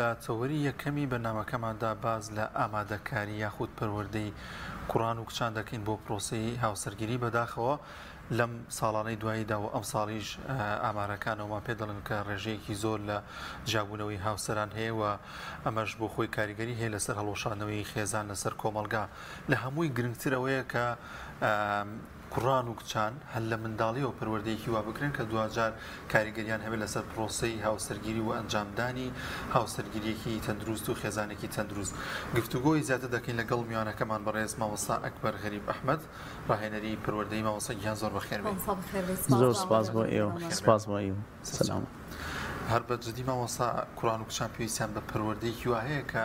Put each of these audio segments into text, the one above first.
لە چەوەری یەکەمی بەنامەکەماندا باز لە ئامادەکاری یاخود پەروەردەی کوڕان و کچان دەکەین بۆ پرۆسی هاوسەرگیری بەداخەوە لەم ساڵانەی دواییدا و ئەم ساڵیش ئامارەکانەوەما پێ دەڵن کە ڕێژەیەکی زۆر لە جابوونەوەی هاوسەران هەیە و ئەمەش بۆ خۆی کاریگەری هەیە لەسەر هەڵۆشانەوەی خێزان لەسەر کۆمەلگا لە هەمووی گرنگترەوەیە کە قڕان و کچان هەل لە منداڵیەوە پەروەردەیەکی وا بکرێن کە دوجار کاریگەریان هەبێت لەسەر پرۆسی هاوسەرگیری و ئەنجامدانی هاوسەرگیریەکی تەندروست و خێزانێکی تەندروست گفتوگۆی زیاتە دەکەین لەگەڵ میوانەکەمان بەڕێز ماوەسا ئەکبەر غەریب ئەحمد ڕاهێنەری پەروەردەی ماوەسەگییان زۆر بەخێر زۆر سپاس بۆ ئێوە سپاس بۆ ئێوە سلام هەر بە جدی ماوەسا کوڕان و کچان پێویستیان بە پەروەردەیەکی وهەیە کە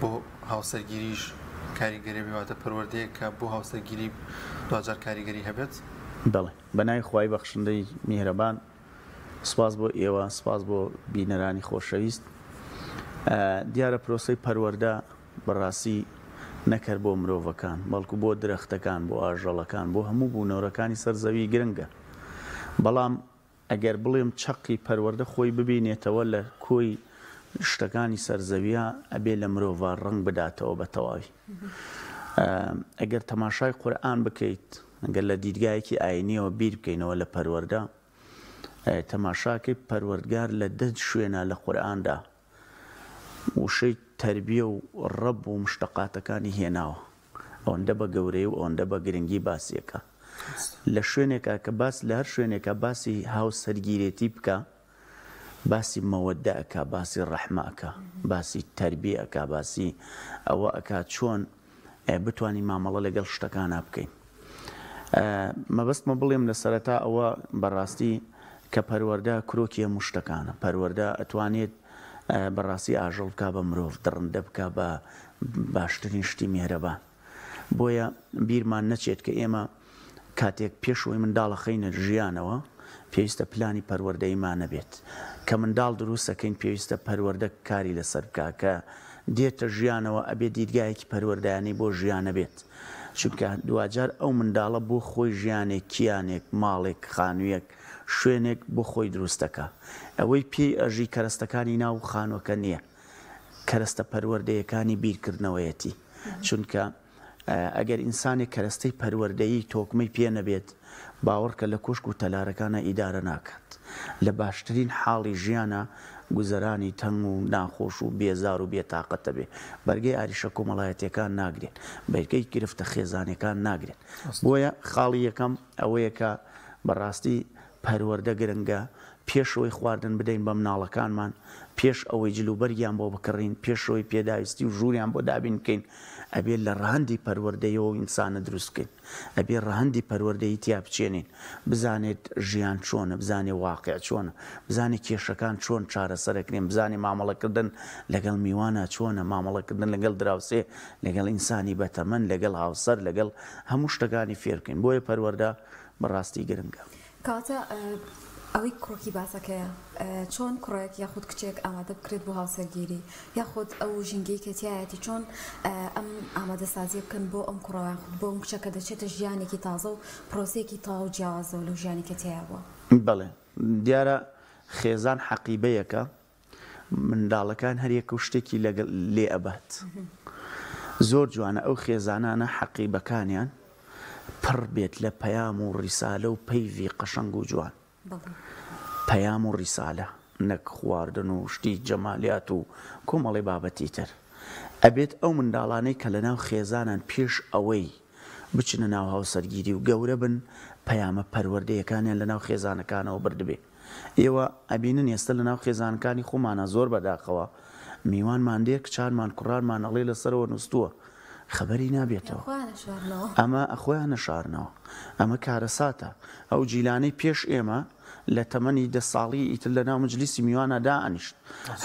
بۆ هاوسەرگیریش کاریگەری بواتە پەروەردەیە کە بۆ هاوسەگیری دوجار کاریگەری هەبێت دەڵێ بەنای خی بەخشندەی میهرەبان سپاس بۆ ئێوە سپاس بۆ بینەرانی خۆشەویست دیارە پرۆسی پەروەەردە بەڕاستی نەکرد بۆ مرۆڤەکان بەڵکو بۆ درەختەکان بۆ ئاژەڵەکان بۆ هەموو بوونەوەەکانی سەرزەوی گرنگە بەڵام ئەگەر بڵێم چەقی پەروەەردە خۆی ببینێتەوە لە کۆی شتەکانی سەرزەویە ئەبێ لە مرۆڤ ڕنگ بداتەوە بە تەواوی ئەگەر تەماشای قورآان بکەیت ئەگەر لە دیدگایەکی ئاینیەوە بیر بکەینەوە لە پەروەەردا تەماشاکەی پەروەردگار لە دەج شوێنە لە قورآاندا وشەی تربیە و ڕەب و مشتەقاتەکانی هێناوە ئەوەندە بە گەورەی و ئەوەندە بە گرنگی باسیەکە لە شوێنێکە کە باس لە هەر شوێنێکە باسی هاوسەرگیرێتی بکە باسی مەوەدەەکە باسی ڕەحماکە باسی تربیەکە باسی ئەوە ئەک چۆن بتانی مامەڵە لەگەڵ شتەکانە بکەین. مەبستمە بڵێم لە سەرەتا ئەوە بەڕاستی کە پەروەەردە کرۆکیە مشتەکانە پەروەەردە ئەتوانێت بەڕاستی ئاژەڵ بک بە مرۆڤ دڕندە بکە بە باشترین شتی مێرەبان. بۆیە بیرمان نەچێت کە ئێمە کاتێک پێشەوەی منداڵە خەینە ژیانەوە پێویستە پلانی پەروەەردەیمانە بێت کە منداڵ دروستەکەین پێویستە پەروەەردە کاری لەسەر بکاکە دێتە ژیانەوە ئەبێ دیدگایەکی پەروەردایانی بۆ ژیانە بێت. چونکە دوجار ئەو منداڵە بۆ خۆی ژیانێک کیانێک ماڵێک خانوویەک شوێنێک بۆ خۆی دروستەکە ئەوەی پێی ئەژی کەرستەکانی ناو خانۆکە نییە کەرستە پەروەردەیەکانی بیرکردنەوەیەتی چونکە ئەگەر ئینسانی کەرەستەی پەروەردەیی تۆکمەی پێ نەبێت باوەڕکە لە کوشک و تەلارەکانە ئیدارە ناکات لە باشترین حاڵی ژیانە گوزەرانی تەنگ و ناخۆش و بێزار و بێتاقەتە بێ بەرگەی ئاریشە کۆمەڵایەتەکان ناگرێت بەرگەی گرفتە خێزانەکان ناگرێت بۆیە خاڵی یەکەم ئەوەیەکە بەڕاستی پەروەەردە گرنگە پێشەوەی خواردن بدەین بە مناڵەکانمان پێش ئەوەی جلوبەریان بۆ بکڕین پێشەوەی پێداویستی و ژووریان بۆ دابین بکەین ئەبێت لە ڕەهندی پەروەردەیەوە ئینسانە دروستکەین ئەبێ ڕەهندی پەروەردەی تیا بچێنین بزانێت ژیان چۆنە بزانێ واقع چۆنە بزانێ کێشەکان چۆن چارەسەرەکرێن بزانێ مامەڵەکردن لەگەڵ میوانە چۆنە مامەڵەکردن لەگەڵ دراوسێ لەگەڵ ئینسانی بەتەمەن لەگەڵ هاوسەر لەگەڵ هەموو شتەکانی فێرکەین بۆیە پەروەەردە بەڕاستی گرنگە. کاتە ئەوەی کڕۆکی باسەکەیە چۆن کڕۆیەک یاخود کچێک ئامادە بکرێت بۆ هاوسەرگیری یاخود ئەو ژینگەی کەتیایەتی چۆن ئەم ئامادە سازی بکەن بۆ ئەم کوڕۆیان خود بۆم کچەکە دەچێتە ژیانێکی تازە و پرۆسێکی تاو جیازەوە لەو ژیانی کەتیایەوە بڵێ دیارە خێزان حەقیبەیەکە منداڵەکان هەریەکە و شتێکی لەگەڵ لێ ئەبات زۆر جوانە ئەو خێزانانە حەقیبەکانیان پڕ بێت لە پەیام و ڕیسالە و پەیوی قەشنگ و جوان پەیام و ڕیسالە نەک خواردن و شتی جەمالیات و کۆمەڵی بابەتی تر ئەبێت ئەو منداڵانەی کە لە ناو خێزانان پێش ئەوەی بچنە ناو هاوسەرگیری و گەورە بن پەیامە پەروەردەیەکانیان لە ناو خێزانەکانەوە بردبێ ئێوە ئەبینن ئێستا لە ناو خێزانەکانی خۆمانە زۆر بەداخەوە میوان ماندێک چارمان کوڕارمان ئەڵێ لەسەرەوە نووسووە خبری نابێتەوە ئەمە ئەخۆیان نەشارنەوە ئەمە کارەساتە ئەو جیلانەی پێش ئێمە لە تەمەنی دە ساڵی ئیتر لە ناومجلیسی میوانە دانیشت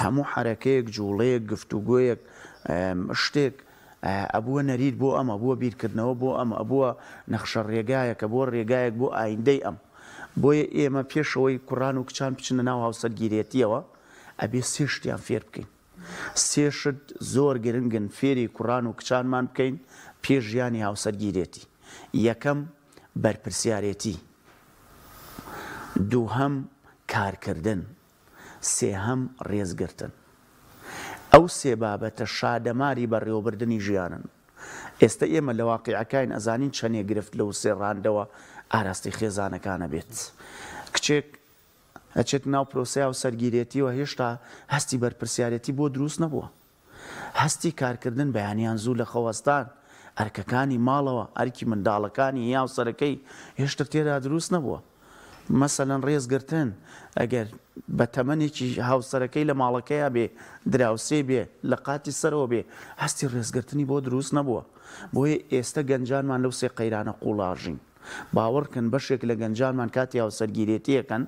هەموو حرەکەیەک جوڵەیەک گفتوگوۆیەک شتێک ئەبووە نەریت بۆ ئەمە بووە بیرکردنەوە بۆ ئەمە ئەبووە نەخشە ڕێگایەکە بۆ ڕێگایەک بۆ ئایندەی ئەم بۆیە ئێمە پێشەوەی کوڕان و کچان بچنە ناو هاوسەرگیرێتیەوە ئەبێ سێشتیان فێر بکەین سێشت زۆر گرنگن فێری کوڕان و کچانمان بکەین پێژیانی هاوسەرگیرێتی یەکەم بەرپرسیارەتی دووهم کارکردن سێهم ڕێزگرتن ئەو سێ بابەتە شادەماری بەڕێوەبردننی ژیانن ئێستا ئێمە لە واقعەکان ئەزانین چەنێ گرفت لەو سێڕاندەوە ئاراستی خێزانەکانە بێت کچێک ئەچێت ناو پرۆسیا و سەرگیرێتی و هێشتا هەستی بەرپرسیارەتی بۆ دروست نەبووە. هەستی کارکردن بەیانیان زوو لە خەوەستان ئەرکەکانی ماڵەوە ئەرکی منداڵەکانی یاو سەرەکەی هێشتر تێدا دروست نەبووە. مەسەەن ڕێزگرتن ئەگەر بە تەمەێکی هاوسەرەکەی لە ماڵەکەیە بێ دراوسێ بێ لە قاتی سەرەوە بێ هەستی ڕێزگرتنی بۆ دروست نەبووە بۆیە ئێستا گەنجانمان لەو سێ قەیرانە قوڵاژین باوەڕکن بەشێک لە گەنجانمان کاتی یاو سەرگیرێتیەکەن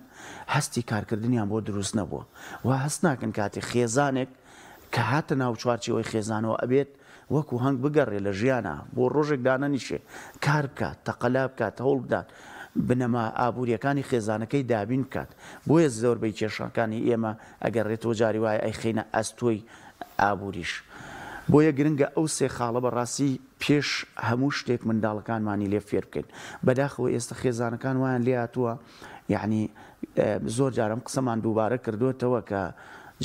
هەستی کارکردنیان بۆ دروست نەبووە و هەست ناکەن کاتی خێزانێک کە هاتە ناو چوارچەوەی خێزانەوە ئەبێت وەکو هەنگ بگەڕێ لە ژیانە بۆ ڕۆژێک دانەنیشێ کار بکات تەقەلا بکات هەوڵ بدات. بنەما ئابوووریەکانی خێزانەکەی دابین بکات بۆیە زۆربەی کێشانەکانی ئێمە ئەگەڕێتەوە جاری وایە ئەی خینە ئەستۆی ئابووریش. بۆیە گرنگە ئەو سێ خاڵە بە ڕاستی پێش هەموو شتێک منداڵەکانمانی لێ فێر بکەین بەداخەوە ئێستا خێزانەکان وایان لێ هاتووە یعنی زۆر جارم قسەمان دووبارە کردوێتەوە کە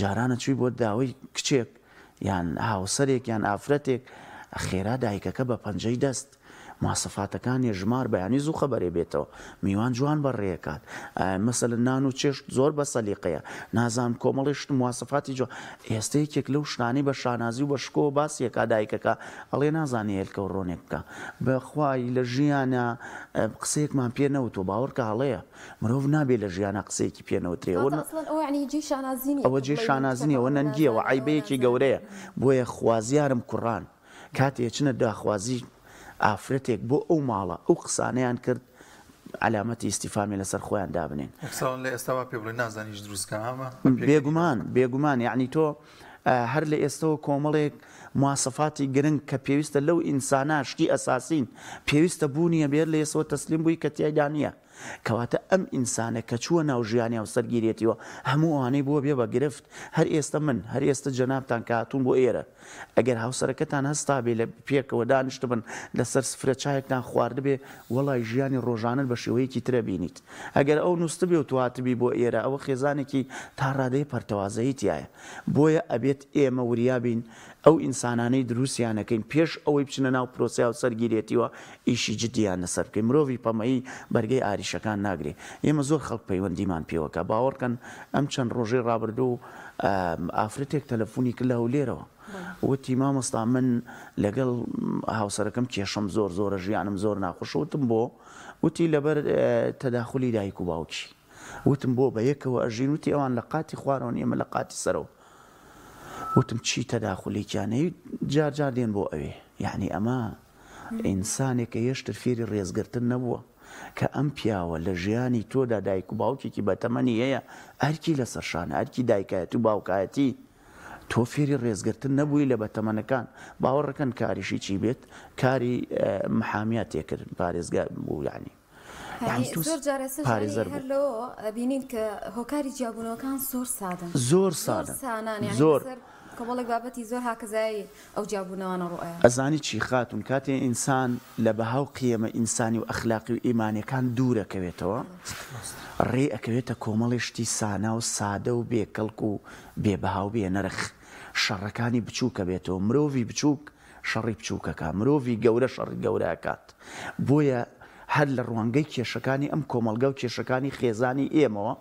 جارانە چوی بۆ داوای کچێک یان هاوسەرێک یان ئافرەتێک خێرا دایکەکە بە پەنجەی دەست ماسەفاتەکانی ژمار بەیانی زوو خەبەرێ بێتەوە میوان جوان بەڕێکات مەسل نان و چێش زۆر بە سەلیقەیە نازان کۆمەڵیشت مواسەفاتی جۆ ئێستا یەکێک لەو شتانی بە شانازی و بە شکۆ و باسیەکە دایکەکە ئەڵێ نازانانی هێلکە و ڕۆنێک بکە بەخوای لە ژیانە قسەیەکمان پێ نەوت و باوەڕکە هەڵەیە مرۆڤ نابێت لە ژیانە قسەیەکی پێنەوترێ ئەوە جێ شانازنی ئەوە نەنگیەوە عیبەیەکی گەورەیە بۆیە خوازیارم کوڕان کاتێ چنە داخوازی ئافرەتێک بۆ ئەو ماڵە ئەو قسانیان کرد علامەتی ئیسیفامی لەسەر خۆیان دابنین لە ئێستاوا پێ بڵێ نازانیش دروستکەمە بێگومان بێگومان یعنی تۆ هەر لە ئێستەوە کۆمەڵێک مواسەفاتی گرنگ کە پێویستە لەو ئینسانە شتی ئەساسین پێویستە بوونیە بێر لە ئێسەوە تەسلیم بووی کە تێدا نییە کەواتە ئەم ئینسانە کە چووە ناو ژیانی و سەرگیرێتیەوە هەموو ئەوانەی بۆ بێ بە گرفت هەر ئێستا من هەر ئێستا جەنابان کاتون بۆ ئێرە ئەگەر هاوسەرەکەتان هەستا بێ لە پێکەوە دانیشت بن لەسەر سفرە چایەکتان خوارد بێ وڵای ژیانی ڕۆژانت بە شێوەیەکی ترە بینیت ئەگەر ئەو نووسە بێ و تواتبی بۆ ئێرە ئەوە خێزانێکی تا ڕادەی پەرتەوازەیتیایە بۆیە ئەبێت ئێمە وریابین ئەو ئینسانانەی دروستیانەکەین پێش ئەوەی بچنە ناو پرۆسیا و سەرگیرێتیەوە ئیشی جدیان لەسەر بکەین مرۆڤی پەمەی بەرگەی ئاری ساریشەکان ناگرێ ئێمە زۆر خەڵک پەیوەندیمان پێوەکە باوەڕکەن ئەم چەند ڕۆژەی ڕابردوو ئافرەتێک تەلەفۆنی کرد لە هەولێرەوە وتی مامۆستا من لەگەڵ هاوسەرەکەم کێشم زۆر زۆرە ژیانم زۆر ناخۆشوتم بۆ وتی لەبەر تەداخلی دایک و باوکی وتم بۆ بە یەکەوە ئەژین وتی ئەوان لە قاتی خوارەوە ئێمە لە قاتی سەرەوە وتم چی تەداخلیکیانەی جارجار دێن بۆ ئەوێ یعنی ئەمە ئینسانێکە هێشتر فێری ڕێزگرتن نەبووە کە ئەم پیاوە لە ژیانی تۆدا دایک و باوکێکی بەتەمەنی هەیە ئەرکی لە سەرشانە ئەرکی دایکایەت و باوکایەتی تۆ فێری ڕێزگرتن نەبووی لە بەتەمەنەکان باوەڕەکەن کاریشی چی بێت کاری محامیات تێکردن پارێزگار بوو یعنی. بینین کە هۆکاری جیابونەکان زۆر سادە زۆر سادە زۆر کەڵێک بابەتی زۆر هاکەزایی ئەو جیاببوونەوانە ڕۆە ئەزانی چی خاتون کاتێ ئینسان لە بەهاو قیەمە ئینسانی و ئەخلاقی و ئیمانەکان دوورەکەوێتەوە ڕێ ئەکەوێتە کۆمەڵیشتی سانا و سادە و بێکەڵک و بێبهاو بێ نرخ شەڕەکانی بچووکە بێتەوە مرۆڤی بچووک شەڕی بچووکەکە مرۆڤی گەورە شەڕی گەورەکات بۆیە هەر لە ڕوانگەی کێشەکانی ئەم کۆمەلگە و کێشەکانی خێزانی ئێمەوە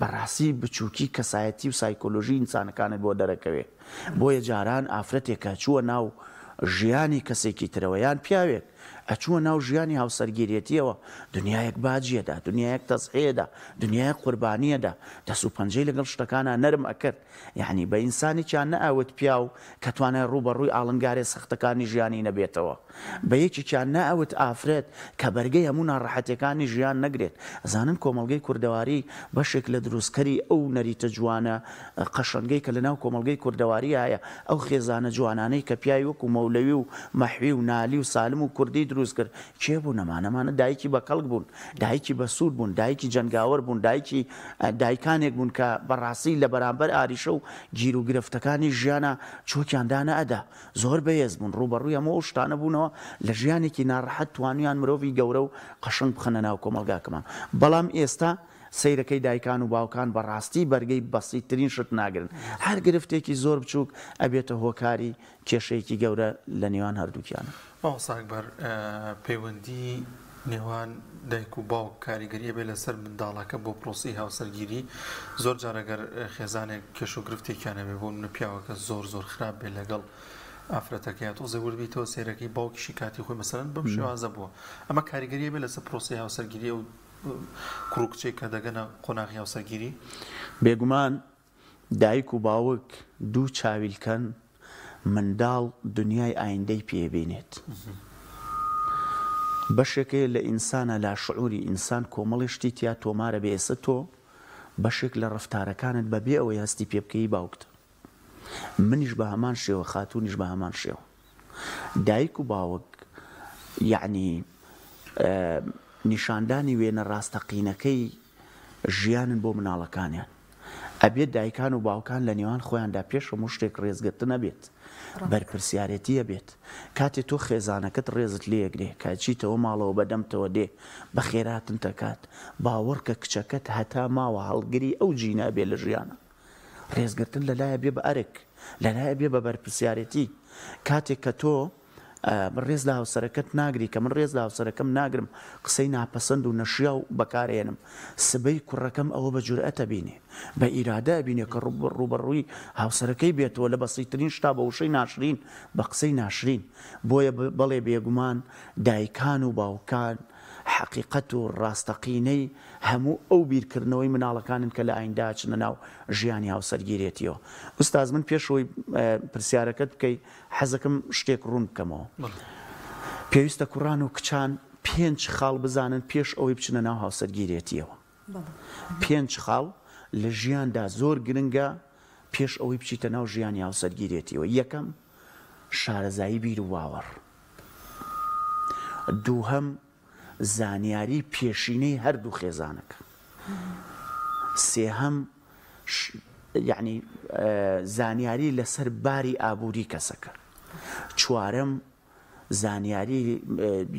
بەڕاستی بچووکی کەسایەتی و سایکۆلۆژی ئینسانەکانت بۆ دەرەکەوێ بۆیە جاران ئافرەتێکە چووە ناو ژیانی کەسێکی ترەوەیان پیاوێت ئەچووە ناو ژیانی هاوسەرگیرێتیەوە دنیایەک باجیەدا دنیایەک تەسحێدا دنیای قوربانیەدا دەست و پەنجەی لەگەڵ شتەکانە نەرم ئەکرد یعنی بە ئینسانی چیان نەئوت پیا و کە توانێت ڕوبەڕووی ئاڵنگارێ سەختەکانی ژیانی نەبێتەوە بە یەکی چیان نەئوت ئافرێت کە بەرگەی هەموو ناڕەحەتەکانی ژیان نەگرێت ئەزانن کۆمەلگەی کوردەواری بەشێک لە دروستکەری ئەو نەریتە جوانە قەشنگەی کە لە ناو کۆمەلگەی کوردەواری هەیە ئەو خێزانە جوانانەی کە پیاوی وەکو مەولەوی و مەحوی و نالی و سالم و کوردی کوردی دروست کرد کێ بوو نەمانەمانە دایکی بە کەڵک بوون دایکی بە سوود بوون دایکی جنگاوەر بوون دایکی دایکانێک بوون کە بەڕاستی لە بەرامبەر ئاریشە و گیر و گرفتەکانی ژیانە چۆکیاندانە ئەدا زۆر بەهێز بوون ڕوبەڕووی ئەمە شتانە بوونەوە لە ژیانێکی ناڕحەت توانیان مرۆڤی گەورە و قەشنگ بخەنە ناو کۆمەلگاکەمان بەڵام ئێستا سیرەکەی دایکان و باوکان بەڕاستی بەرگەی بەسیترین شت ناگرن هەر گرفتێکی زۆر بچووک ئەبێتە هۆکاری کێشەیەکی گەورە لە نێوان هەردووکیانە ساکبەر پەیوەندی نێوان دایک و باوک کاریگەریە بێ لەسەر منداڵەکە بۆ پرۆسی هاوسەرگیری زۆر جارەگەر خێزانێک کێش و گرفتێکیانەبێ بۆ منە پیاوەکە زۆر زۆر خراپ بێ لەگەڵ ئافرەتەکەات و زەوربییتەوە سێرەکەی باوکیشی کاتی خۆی مەسەرن بم شێوازە بووە ئەمە کاریگەریە بێ لەسەر پرۆسی هاوسەرگیری و کوڕکچێک کە دەگەنە قۆناغی و سەرگیری بێگومان دایک و باوک دوو چاویلکەن منداڵ دنیای ئایندەی پێبینێت. بەشێکەیە لە ئینسانە لا شعوری ئینسان کۆمەڵی شتی یا تۆمارە بێسە تۆ بەشێک لە ڕفتارەکانت بەبێ ئەوەی هەستی پێبکەی باوکتە. منیش بە هەمان شێوە خاتونیش بە هەمان شێوە. دایک و باوک یعنی نیشاندانی وێنە ڕاستەقینەکەی ژیانن بۆ مناڵەکانیان ئەبێت دایکان و باوکان لە نێوان خۆیاندا پێش و شتێک ڕێزگرت نەبێت بەرپرسیارەتیە بێت کاتێ تۆ خێزانەکەت ڕێزت لێگرێ کاچیتەوە ماڵەوە بەدەمتەوە دێ بە خێراتن تەکات باوەڕکە کچەکەت هەتا ماوە هەڵگری ئەو جینا بێ لە ژیانە ڕێزگرتن لەلایە بێ بە ئەرک لەلایە بێ بە بەرپرسیارەتی کاتێک کە تۆ من ڕێز لە هاوسەرەکەت ناگری کە من ڕێز لە هاوسەرەکەم ناگرم قسەی ناپەسەند و نەشیا و بەکارێنم سبەی کوڕەکەم ئەوە بە جورئەتە بینێ بە ئیرادە بینێ کە ڕوبڕووی هاوسەرەکەی بێتەوە لە بەسیترین شتا بە وشەی ناشرین بە قسەی ناشرین بۆیە بەڵێ بێگومان دایکان و باوکان حقیقەت و ڕاستەقینەی هەموو ئەو بیرکردنەوەی مناڵەکانن کە لە ئاینداچنە ناو ژیانی هاوسەرگیرێتیەوە ئوستاز من پێشەوەی پرسیارەکەت بکەی حەزەکەم شتێک ڕوون بکەمەوە پێویستە کوڕان و کچان پێنج خاڵ بزانن پێش ئەوەی بچنە ناو هاوسەرگیرێتیەوە پێنج خاڵ لە ژیاندا زۆر گرنگە پێش ئەوەی بچیتە ناو ژیانی هاوسەرگیرێتیەوە یەکەم شارەزایی بیر و واوەڕ دووهم زانیاری پێشینەی هەردوو خێزانەکە سێهەم یعنی زانیاری لەسەر باری ئابووری کەسەکە چوارم زانیاری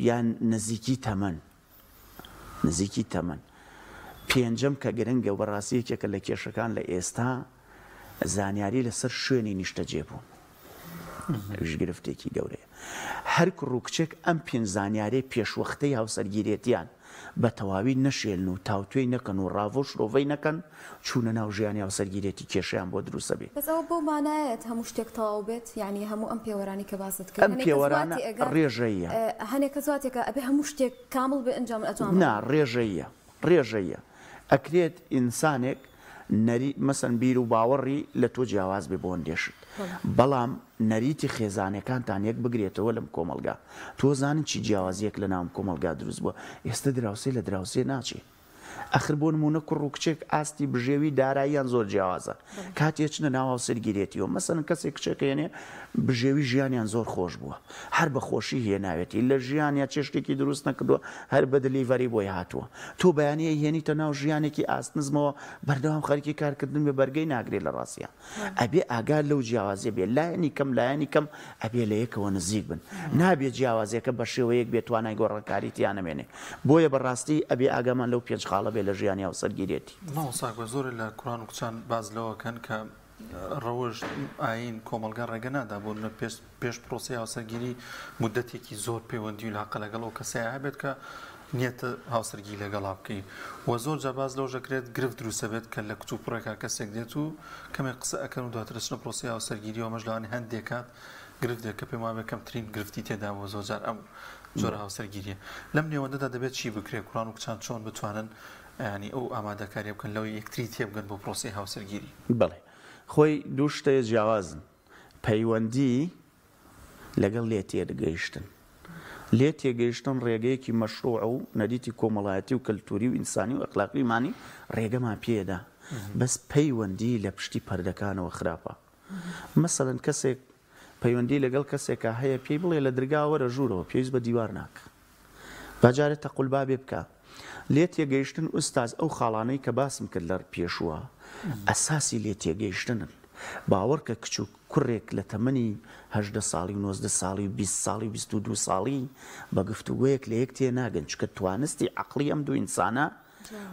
یان نزیکی تەمەەن نزیکی تەمەەن پێنجەم کە گرنگگە بەڕاستیەکێکە لە کێشەکان لە ئێستا زانیاری لەسەر شوێنی نیشتە جێبوون ئەوش گرفتێکی گەورەیە هەر ڕووکچێک ئەم پێنجزانیارەی پێشوەختەی هاوسەرگیرێتیان بە تەواوی نەشێن و تاوتێی نەکەن و ڕاوۆش ڕۆڤی نەکەن چوونە ناو ژیانی ئەو سەرگیرێتی کێشیان بۆ دروستە بێت ئەو بۆ مانایەت هەموو شتێک تەواو بێت ینی هەموو ئەم پێوەرانی کە بازت کرد ئەم پێوەرانە ڕێژەیە هەنێکە زاتێکە ئەبێ هەموو شتێک کامل بە ئەنجام ئەتوان نا ڕێژەیە ڕێژەیە ئەکرێت ئینسانێک نەری مەسەن بیر و باوەڕی لە تۆ جیاواز بێ بۆن دێشت بەڵام نەریتی خێزانەکانتان یەک بگرێتەوە لەم کۆمەلگا تۆ زانن چی جیاوازیەک لە ناو کۆمەلگا دروست بووە ئێستا دراوسێ لە دراوسێ ناچێت ئەخر بۆ نمونە کوڕ و کچێک ئاستی بژێوی داراییان زۆر جیاوازە کاتێچنە ناوە سرگیرێتیەوە مەسن کەسێک کچەکەێنێ بژێوی ژیانیان زۆر خۆش بووە هەر بەخۆشی هێناوێتی لە ژیانیا چێشتێکی دروست نەکردووە هەر بە دلیڤری بۆی هاتووە تۆ بەیانەیە هێنیتە ناو ژیانێکی ئاستنزمەوە بەردەوام خەرکی کارکردن بە بەرگەی ناگرێت لە ڕاستە ئەبێ ئاگار لەو جیاوازێ بێ لایەنی کەم لایەنی کەم ئەبێ لە یەکەوە نزیک بن نابێت جیاوازەکە بە شێوەیەک بێتوانای گۆڕەکاری تیانەمێنێ بۆیە بەڕاستی ئەبێ ئاگامان لەو پێنج خاڵە منداڵە بێ لە ژیانیا و سەرگیرێتی زۆر لە کوران و کچان باز لەوەکەن کە ڕەوەش ئاین کۆمەلگا ڕێگە نادا بۆ لە پێش پرۆسی هاوسەرگیری مدەتێکی زۆر پەیوەندی و لاقە لەگەڵەوە کەسی هەبێت کە نیەتە هاوسەرگی لەگەڵا بکەین و زۆر جاباز لەو ژەکرێت گرفت دروسەبێت کە لە کچ و پڕێکا کەسێک دێت و کەمێک قسە ئەەکەن و دواترسنە پرۆسی هاوسەرگیری و مەژلانی هەندێکات گرفتێک کە پێم وابێ کەمترین گرفتی تێدا بۆ زۆجار ئەم جۆرە هاوسەرگیریە لەم نێوەندەدا دەبێت چی بکرێ کوڕان و کچان چۆن بتوانن ینی ئەو ئامادەکاری بکەن لەوەی یەکتری تێبگەن بۆ پرۆسی هاوسەرگیری بڵێ خۆی دوو شتەیە جیاوازن پەیوەندی لەگەڵ لێ تێرگەیشتن لێ تێگەیشتن ڕێگەیەکی مەشروع و نەریتی کۆمەڵایەتی و کەلتوری و ئینسانی و ئەخلاقیمانی ڕێگەمان پێدا بەس پەیوەندی لە پشتی پەردەکانەوە خراپە. مەسەن کەسێک پەیوەندی لەگەڵ کەسێکە هەیە پێی بڵێ لە درگاوەرە ژوورەوە پێویست بە دیوار ناکە باجارێت تە قولبا بێ بکە لێت تێگەیشتن ئوستاز ئەو خاڵانەی کە باسم کرد لەر پێشووە ئەساسی لێ تێگەیشتنن باوەڕکە کچ و کوڕێک لە تەمەنیهدە ساڵی 90 ساڵی و 20 ساڵی 22 ساڵی بە گفتوگویەک لە یەک تێ ناگەن چکە توانستی عقلی ئەم دوو ئینسانە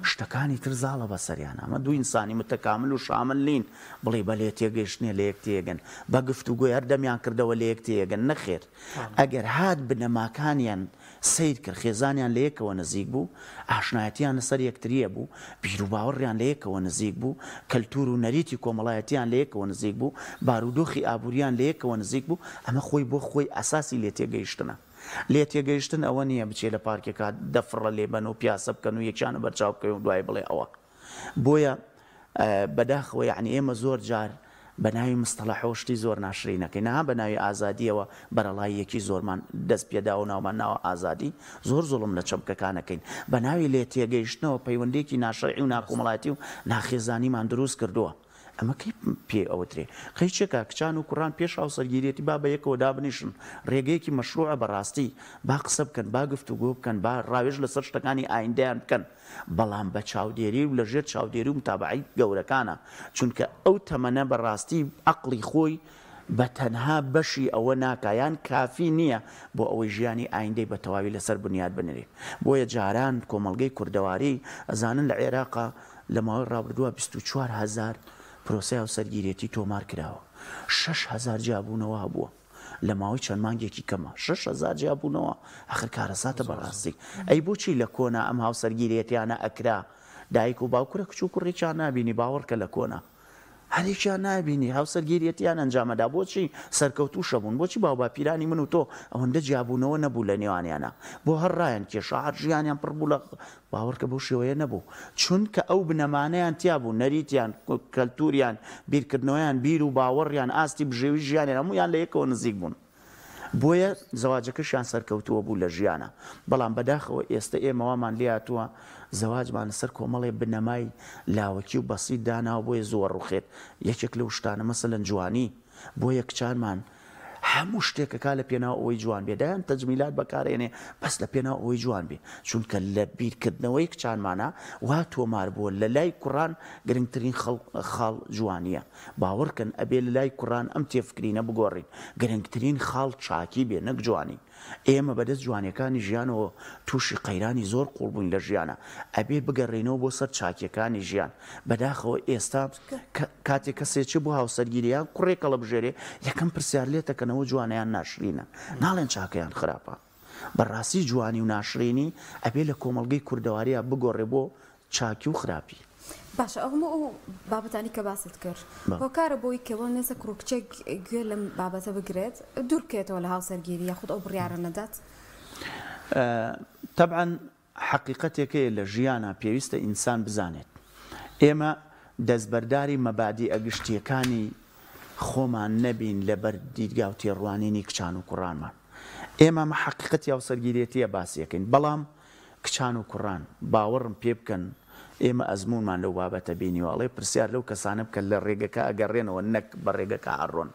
شتەکانی تر زاڵە بەسەریان ئەمە دوو ئینسانی متەکامل و شامل لین بڵێ بەلێ تێگەیشتنێ لە یەک تێگەن بە گفت و گوۆی هەردەمیان کردەوە لە یەک تێگەن نەخێر ئەگەر هات بنەماکانیان سیر کرد خێزانیان لە یەکەوە نزیک بوو ئاشنایەتیان لەسەر یەکتریە بوو بیرروباوەڕیان لە یەکەوە نزیک بوو کەلتور و نەریتی کۆمەڵایەتیان لە یەکەوە نزیک بوو بارودۆخی ئابوووریان لە یەکەوە نزیک بوو ئەمە خۆی بۆ خۆی ئەساسی لێ تێگەیشتنە لێ تێگەیشتن ئەوە نییە بچێ لە پارکێکات دەفڕە لێبەن و پیاسە بکەن و یەکیانە بەرچاو بکەی و دوای بڵێ ئەوە بۆیە بەداخەوەی عنی ئێمە زۆر جار بە ناوی مستەلاحۆشتی زۆر ناشرینەکەی نها بە ناوی ئازادیەوە بەرەڵای یەکی زۆرمان دەست پێدا و ناومان ناوە ئازادی زۆر زۆڵم لە چەمکەکانەکەین بە ناوی لێ تێگەیشتنەوە پەیوەندێکی ناشڕی و ناکۆمەڵاتی و ناخێزانیمان دروست کردووە ئەمە کەی پێ ئەوترێ خەیچێکە کچان و کوڕان پێش ئەو سەرگیرێتی با بە یەکەوە دابنیشن ڕێگەیەکی مەشروعە بەڕاستی با قسە بکەن با گفت و گۆ بکەن با ڕاوێژ لەسەر شتەکانی ئایندیان بکەن بەڵام بە چاودێری و لە ژێر چاودێری و متابعی گەورەکانە چونکە ئەو تەمەنە بەڕاستی عقلی خۆی بە تەنها بەشی ئەوە ناکایان کافی نییە بۆ ئەوەی ژیانی ئایندەی بە تەواوی لەسەر بنیاد بنرێ بۆیە جاران کۆمەلگەی کوردەواری ئەزانن لە عێراقا لەماوەی ڕابردووە 24 هزار پرۆسی و سەرگیرێتی تۆمار کراوە 6هزار جیاببوونەوە بووە لە ماوەی چەند مانگێکی کەمە 6هزار جیاببوونەوە ئەخر کارەساتە بەڕاستی ئەی بۆچی لە کۆنا ئەم هاوسەرگیرێتیانە ئەکرا دایک و باوکرە کچ و کوڕێکیان نبینی باوەڕکە لە کۆنا هەرێکیان نبینی هاوسەرگیریەتیان ئەنجامەدا بۆچی سەرکەوتو شەبوون بۆچی باوبا پیرانی من و تۆ ئەوەندە جیاببوونەوە نەبوو لە نێوانیانە بۆ هەر ڕایەن کێشەهار ژیانیان پڕبوو لە باوەڕکە بۆ شێوەیە نەبوو چونکە ئەو بنەمانەیان تیابوو نەریتیان کەلتوریان بیرکردنەوەیان بیر و باوەڕیان ئاستی بژێوی ژیانیان هەمویان لە یەکەوە نزیک بوون. بۆیە زەواجەکەشیان سەرکەوتووە بوو لە ژیانە بەڵام بەداخەوە ئێستا ئێمەوامان لیاتوە زەواجمان سەر کۆمەڵێ بنەمای لاوەکی و بەسی داناوە بۆیە زۆر ڕوخێت یەکێک لە شتانە مەسەلەن جوانی بۆ یەکچانمان هەموو شتێکەکە لە پێناو ئەوەی جوان بێدایان تەجمیلات بەکارێنێ بەس لە پێناو ئەوەی جوان بێ چونکە لە بیرکردنەوەی کچانمانە وا تۆمار بووە لە لای کوڕان گرنگترین خاڵ جوانیە باوەڕکن ئەبێ لە لای کوڕان ئەم تێفکرینە بگۆڕین گرنگترین خاڵ چاکی بێ نەک جوانی ئێمە بەدەست جوانەکانی ژیانەوە تووشی قەیرانی زۆر قوڵبوون لە ژیانە ئەبێ بگەڕێنەوە بۆ سەر چاکیەکانی ژیان بەداخەوە ئێستا کاتێک کەسێکی بۆ هاوسەرگیریان کوڕێکە لە بژێرێ یەکەم پرسیار لێتەکەنەوە جوانیان ناشرینە ناڵێن چاکەیان خراپە بەڕاستی جوانی و ناشرینی ئەبێ لە کۆمەلگەی کوردەواریە بگۆڕێ بۆ چاکی و خراپی. باشە ئەومە ئەو بابەتانی کە باست کرد هۆکارە بۆی کەەوە نێزە کوڕکچێک گوێ لەم بابەتە بگرێت دوورکێتەوە لە هاوسەرگیری یاخود ئەو بڕیاە نەدات طبعاان حقیقەتێکەیە لە ژیانە پێویستە ئینسان بزانێت ئێمە دەستبەرداری مەبادی ئەگشتیەکانی خۆمان نەبین لەبەر دیدگاوتی ڕوانینی کچان و کوڕانمان ئێمە مە حقیقەت یاوسەرگیرێتیە باسیەکەین بەڵام کچان و کوڕان باوەڕم پێ بکەن ئێمە ئەزمونمان لەو بابەتە بینیواڵێ پرسیار لەو کەسانە بکە لە ڕێگەکە ئەگەڕێنەوە نەک بە ڕێگەکە ئاڕۆن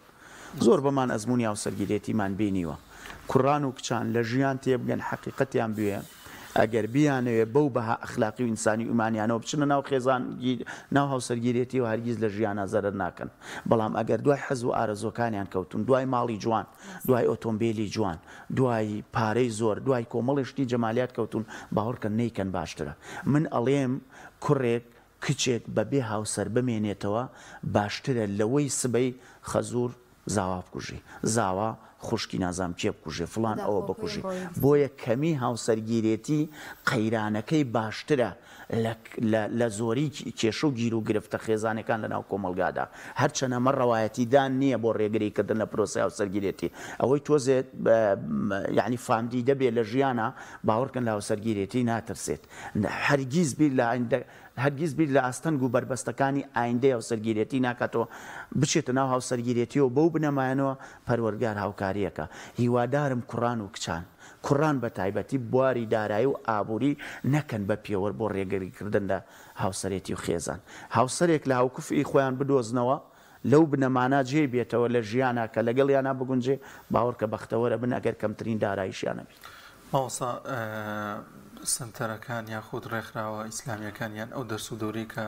زۆر بەمان ئەزمونی و سەرگیرێتیمان بینیوە کوڕان و کچان لە ژیان تێبگەن حقیقەتیان بێ ئەگەر بیانەوێ بەو بەها ئەخلاقی و ئینسانی ئومانیانەوە بچنە ناو خێزان ناو هاوسەرگیرێتی و هەرگیز لە ژیانە زەرر ناکەن بەڵام ئەگەر دوای حەز و ئارەزۆکانیان کەوتون دوای ماڵی جوان دوای ئۆتۆمبیلی جوان دوای پارەی زۆر دوای کۆمەڵیشتی جەمالیات کەوتون باوەڕکە نیکەن باشترە من ئەڵێم کوڕێک کچێک بەبێ هاوسەر بمێنێتەوە باشترە لەوەی سبەی خەزور زاوا بکوژی زاوا خوشکی نازام کێ بکوژێ فلان ئەوە بکوژی بۆیە کەمی هاوسەرگیرێتی قەیرانەکەی باشترە لە زۆری کێشە و گیر و گرفتە خێزانەکان لە ناو کۆمەلگادا هەرچەنە مە ڕەوایەتیدان نییە بۆ ڕێگریکردن لە پرۆسی هاوسەرگیرێتی ئەوەی تۆزێت یعنی فامدی دەبێت لە ژیانە باوەڕکن لە هاوسەرگیرێتی ناترسێت هەرگیز بیر لە هەرگیز بیر لە ئاستەنگ و بربەستەکانی ئایندەی هاوسەرگیرێتی ناکاتەوە بچێتە ناو هاوسەرگیرێتی و بەو بنەمایەنەوە پەروەرگار هاوکار هۆکارەکە هیوادارم کوڕان و کچان کوڕان بە تایبەتی بواری دارایی و ئابووری نەکەن بە پێوە بۆ ڕێگەریکردن لە هاوسەرێتی و خێزان هاوسەرێک لە هاوکوفی خۆیان بدۆزنەوە لەو بنەمانە جێ بێتەوە لە ژیانە کە لەگەڵ یانە بگونجێ باوەڕکە بەختەوەرە بن ئەگەر کەمترین دارایشیانە بێت. ماوەسا سنتەرەکان یاخود ڕێکخراوە ئیسلامیەکانیان ئەو دەرس و دەوریکە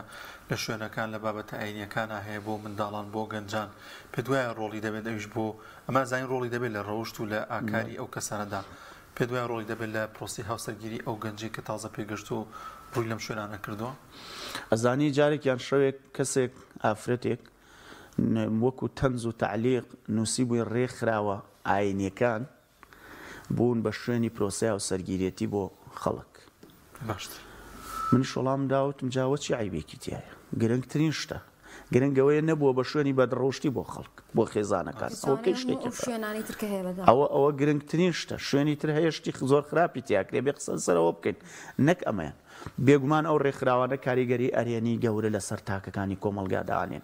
لە شوێنەکان لە بابەتە ئاینیەکانە هەیە بۆ منداڵان بۆ گەنجان پێ دوایە ڕۆڵی دەبێت ئەوش بۆ ئەما زین ڕۆڵی دەبێت لە ڕەوشت و لە ئاکاری ئەو کەسانەدا پێ دوای ڕۆڵی دەبێت لە پرۆسی هاوسەرگیری ئەو گەنجی کە تازە پێگەشت و ڕووی لەم شوێنانە کردووە ئەزانی جارێکیان شەوێک کەسێک ئافرەتێک وەکو تەنز و تعلیق نووسی بووی ڕێکخراوە ئاینیەکان بوون بە شوێنی پرۆسی و سەرگیرێتی بۆ خەڵک من شڵام داوتم جاوە چی عیبێکی تایە گرنگترین شتە گرنگەوەی نەبووە بە شوێنی بەدڕۆشتی بۆ خەڵک بۆ خێزانەکان ئەوە ئەوە گرنگترین شتە شوێنی تر هەیەشتی زۆر خراپی تیاکرێ بێ قسە سەرەوە بکەین نەک ئەمەیان بێگومان ئەو ڕێکخراوانە کاریگەری ئەرێنی گەورە لە سەر تاکەکانی کۆمەلگاداانێن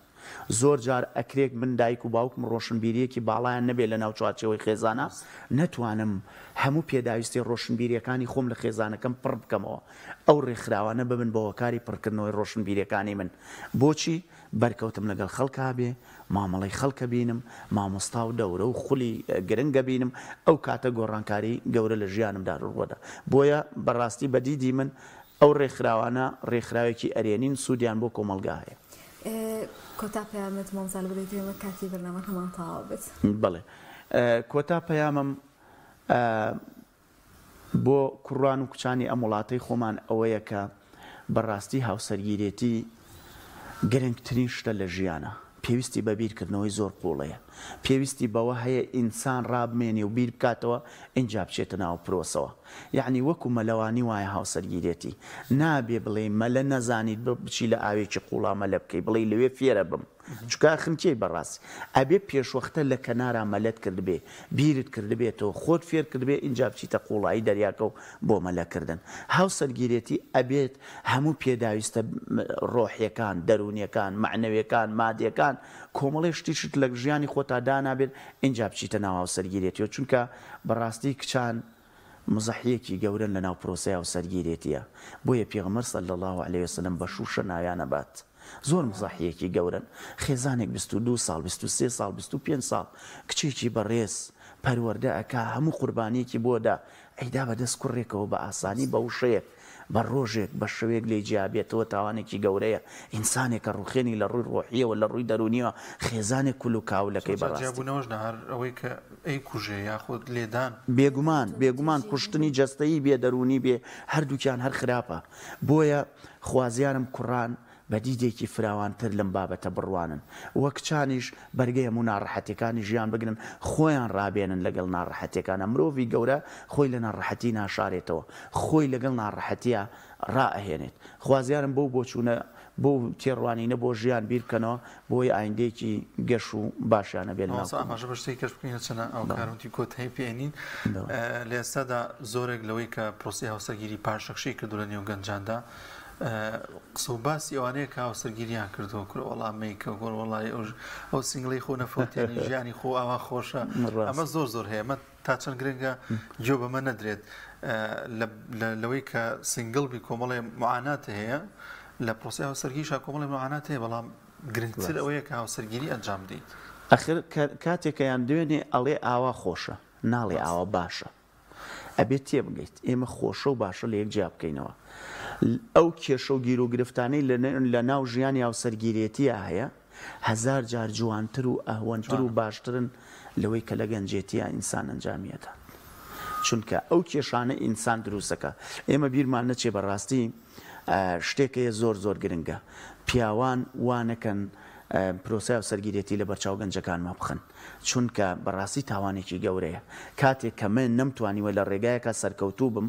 زۆر جار ئەکرێک من دایک و باوکم ڕۆشنبیریەکی باڵیان نەبێ لە ناوچاتچەوەی خێزانە نەتوانم هەموو پێداویستی ڕۆشنبیریەکانی خۆم لە خێزانەکەم پڕ بکەمەوە ئەو ڕێکخراوانە ببن بەوەکاری پڕکردنەوەی ڕۆشنبیریەکانی من بۆچی بەرکەوتم لەگەڵ خەڵکا بێ مامەڵی خەڵکە بینم مامۆستا و دەورە و خولی گرنگە بینم ئەو کاتە گۆڕانکاری گەورە لە ژیانمدا ڕوەدا بۆیە بەڕاستی بەدیدی من ئەو ڕێکخراوانە ڕێکخراوێکی ئەرێنین سوودیان بۆ کۆمەلگا هەیە. کۆتا پەیامەت مامزال بڵێت ئێمە کاتی بەرنامە هەمان تاوا بێت بڵێ کۆتا پەیامم بۆ کوڕان و کوچانی ئەم وڵاتی خۆمان ئەوەیە کە بەڕاستی هاوسەرگیرێتی گەرنگترین شتە لە ژیانە پێویستی بە بیرکردنەوەی زۆر قوڵەیە پێویستی بەوە هەیە ئینسان ڕابمێنی و بیر بکاتەوە ئینجا بچێتە ناو پرۆسەوە یعنی وەکو مەلەوانی وایە هاوسەرگیرێتی نابێ بڵێ مەلە نەزانیت بچی لە ئاوێکی قوڵامە لە بکەی بڵێ لەوێ فێرە بم چکا خمچەی بەڕاستی ئەبێ پێشوەختە لە کەنارا مەلەت کردبێ بیرت کردبێتەوە خۆت فێر کردبێ اینجا بچیتە قوڵایی دەریاکە و بۆ مەلەکردن هاو سەرگیرێتی ئەبێت هەموو پێداویستە ڕۆحیەکان دەرونیەکان معنەوەکان مادیەکان کۆمەڵی شتیشت لە ژیانی خۆتا دانابێت اینجا بچیتە ناو سەرگیرێتەوە چونکە بەڕاستی کچان مزەحیەکی گەورن لە ناو پرۆسیا و سەرگیرێتیە بۆیە پێغمەر سەل لە الله عليه وسلم بە شوشە ناویانەبات. زۆر مزاحیەکی گەورن خێزانێک 22 سال 23 سال 25 سال کچێکی بەڕێز پەروەەردە ئەک هەموو قوربانیەکی بۆدا ئەیدا بەدەست کوڕێکەوە بە ئاسانی بە وشەیە بە ڕۆژێک بە شەوێک لێ جیابێتەوە تاوانێکی گەورەیە ئینسانێکە ڕوخێنی لە ڕووی ڕۆحیەوە لە ڕووی دەرونیەوە خێزانێک کولو کاولەکەی بەڕاستبوونەوەش نهار ئەوەی کە ئەی کوژێ یاخود لێدان بێگومان بێگومان کوشتنی جستایی بێ دەرونی بێ هەردووکیان هەر خراپە بۆیە خوازیارم کوڕان بەدیدێکی فراوانتر لەم بابەتە بڕوانن وەک چانیش بەرگەیە و ناڕەحەتەکانی ژیان بگرن خۆیان ڕابێنن لەگەڵ ناڕەحەتەکانە مرۆڤی گەورە خۆی لە ناڕەحەتی ناشارێتەوە خۆی لەگەڵ ناڕەحەتە ڕائهێنێت خوازیارم بەو بۆچوونە بۆ تێڕوانینە بۆ ژیان بیرکەنەوە بۆی ئایندێکی گەش و باشیانە بێن ئاماژە بەشتی کەش بکەین چەنە ئەو کارونتی کۆت هەی پێێنین لە ئێستادا زۆرێک لەوەی کە پرۆسی هاوسەرگیری پاشەخشی کردو لە نێو گەنجاندا قسە و باسی ئەوانەیە کاوسەرگیریان کردەوە کورە وەڵامی کە گۆر وڵی ئەو سنگلی خۆ نەفوتێنی ژیانی خۆ ئاوا خۆشە ئەمە زۆر زۆر هەیە مە تا چەند گرنگە جۆ بەمە نەدرێت لەوەی کە سنگڵبی کۆمەڵێ معانات هەیە لە پرۆسی هاوسەرگیشە کۆمەڵی معانات هەیە بەڵام گرنگتر ئەوەیە کە هاوسەرگیری ئەنجام دیت. ئەخر کاتێکەیان دوێنێ ئەڵێ ئاوا خۆشە ناڵێ ئاوا باشە. ئەبێت تێ بگەیت ئێمە خۆشە و باشە لە یەک جیا بکەینەوە ئەو کێشە و گیر و گرفتانەی لە ناو ژیانی ئەو سەرگیرێتیە هەیە هزار جار جوانتر و ئەهوانتر و باشترن لەوەی کە لە گەنجێتیە ئینسان ئەنجامیەتە چونکە ئەو کێشانە ئینسان دروستەکە ئێمە بیرمان نەچێ بەڕاستی شتێکەیە زۆر زۆر گرنگە پیاوان وانەکەن پرۆسی و سەرگیرێتی لە بەرچاو گەنجەکانمە بخن چونکە بەڕاستی تاوانێکی گەورەیە کاتێک کە من نمتوانیوە لە ڕێگایەکە سەرکەوتوو بم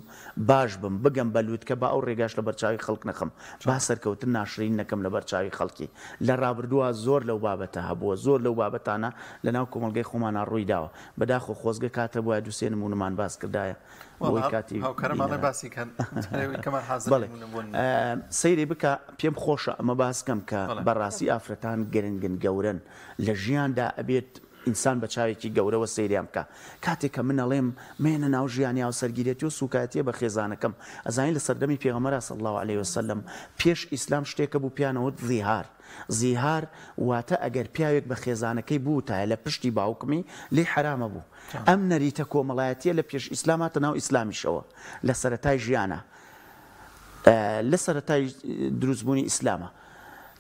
باش بم بگەم بەلووت کە بە ئەو ڕێگاش لە بەرچاوی خەڵک نەخم با سەرکەوتن ناشرین نەکەم لە بەرچاوی خەڵکی لە ڕابردووە زۆر لەو بابەتە هەبووە زۆر لەو بابەتانە لەناو کۆمەلگەی خۆمانە ڕوویداوە بەداخۆ خۆزگە کاتە بۆە دووسێنم و نمان باز کردایە سەیری بکە پێم خۆشە ئەمە باسکەم کە بەڕاستی ئافرەتان گرنگن گەورن لە ژیاندا ئەبێت ئینسان بە چاوێکی گەورەوە سەیریان بکە کاتێک کە من ئەڵێم مێنە ناو ژیانی و سەرگیرێتی و سوکایەتە بە خێزانەکەم ئەزانین لە سەردەمی پێغەمەرا سەڵاو عليه وسلم پێش ئیسلام شتێکە بوو پیانەوە زیهار زیهار واتە ئەگەر پیاوێک بە خێزانەکەی بوو تایە لە پشتی باوکمی لێ حرامە بوو ئەم نەریتە کۆمەڵایەتە لە پێش ئیسلاماتە ناو ئیسلامیشەوە لە سەتای ژیانە لە سەتای دروستبوونی ئیسلامە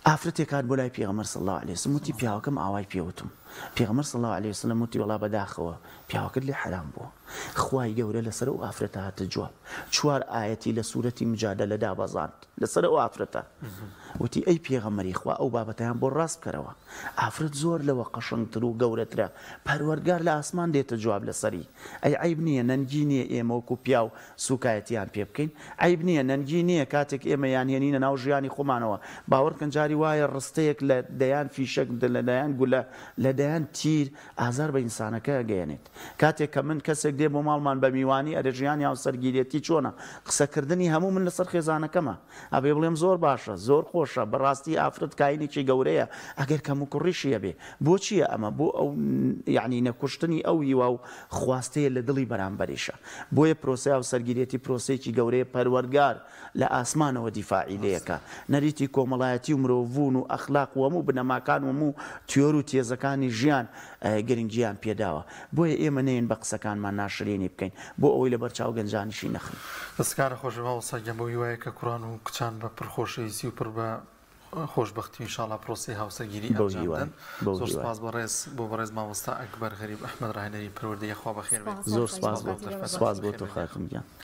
ئافرەتێکات بۆ لای پێغمەر سەڵ لەسمموتی پیاوەکەم ئاوای پێوتم پێغمەر سڵ عليه وسلم وتی وڵا بەداخەوە پیاوەکرد لێ حرام بوو خوای گەورە لەسەر و ئافرەتە هاتە جواب چوار ئاەتی لە سوورەتی مجادە لەدا بەزاند لەسەر ئەو ئافرەتە وتی ئەی پێغەمەری خوا ئەو بابەتیان بۆ ڕاست بکەرەوە ئافرەت زۆر لەوە قەشنگتر و گەورەترە پەروەرگار لە ئاسمان دێتە جواب لەسەری ئەی عیب نییە نەنگی نییە ئێمەوەکو پیا و سوکایەتیان پێ بکەین عیب نییە نەنگی نییە کاتێک ئێمە یانهێنینە ناو ژیانی خۆمانەوە باوەڕکەنجاری وایە ڕستەیەک لە دەیان فیشک لەدایان گولە لە دەیان تیر ئازار بە ئینسانەکە گەیەنێت کاتێک کە من کەسێک دێ بۆ ماڵمان بە میوانی ئەرەژیان یاو سەرگیرێتی چۆنە قسەکردنی هەموو من لەسەر خێزانەکەمە ئەبێ بڵێم زۆر باشە زۆر خۆشە بەڕاستی ئافرەت کاینێکی گەورەیە ئەگەر کەم و کوڕیشیە بێ بۆچیە ئەمە بۆ ئەو یعنی نەکوشتنی ئەو هیوا و خواستەیە لە دڵی بەرامبەریشە بۆیە پرۆسی و سەرگیرێتی پرۆسێکی گەورەیە پەروەرگار لە ئاسمانەوە دیفاعیلەیەەکە نەریتی کۆمەڵایەتی و مرۆڤون و ئەخلاق وەموو بنەماکان وموو تیۆر و تێزەکانی سەرەتای ژیان گرنگجییان پێداوە بۆیە ئێمە نین بە قسەکانمان ناشرێنی بکەین بۆ ئەوی لە بەرچاو گەنجانیشی نەخن دەستکارە خۆشەوە سەگەمەوەی وایە کە کوڕان و کچان بە پرخۆشەویستی و پر بە خۆشببختی شاڵا پرۆسی هاوسەگیری سپاس بەڕێز بۆ بەڕێز مامۆستا ئەکبەر غەریب ئەحمد ڕاهێنەری پەروەردەیە خوا بەخێر زۆر سپاس بۆ سپاس بۆ تۆ خاتم گیان